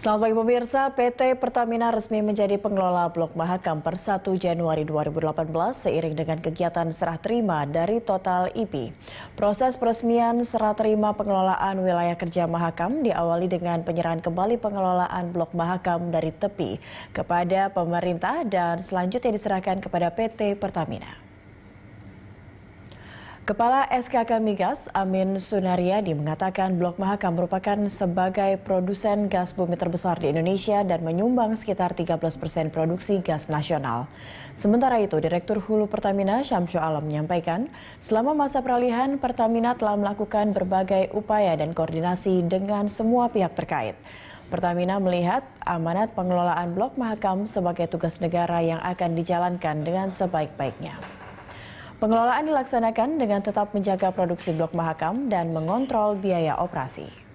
Selamat pagi pemirsa, PT Pertamina resmi menjadi pengelola Blok Mahakam per 1 Januari 2018 seiring dengan kegiatan serah terima dari Total IP. Proses peresmian serah terima pengelolaan wilayah kerja Mahakam diawali dengan penyerahan kembali pengelolaan Blok Mahakam dari tepi kepada pemerintah dan selanjutnya diserahkan kepada PT Pertamina. Kepala SKK Migas Amin Sunaryadi mengatakan Blok Mahakam merupakan sebagai produsen gas bumi terbesar di Indonesia dan menyumbang sekitar 13 persen produksi gas nasional. Sementara itu, Direktur Hulu Pertamina Syamsul Alam menyampaikan, selama masa peralihan Pertamina telah melakukan berbagai upaya dan koordinasi dengan semua pihak terkait. Pertamina melihat amanat pengelolaan Blok Mahakam sebagai tugas negara yang akan dijalankan dengan sebaik-baiknya. Pengelolaan dilaksanakan dengan tetap menjaga produksi blok Mahakam dan mengontrol biaya operasi.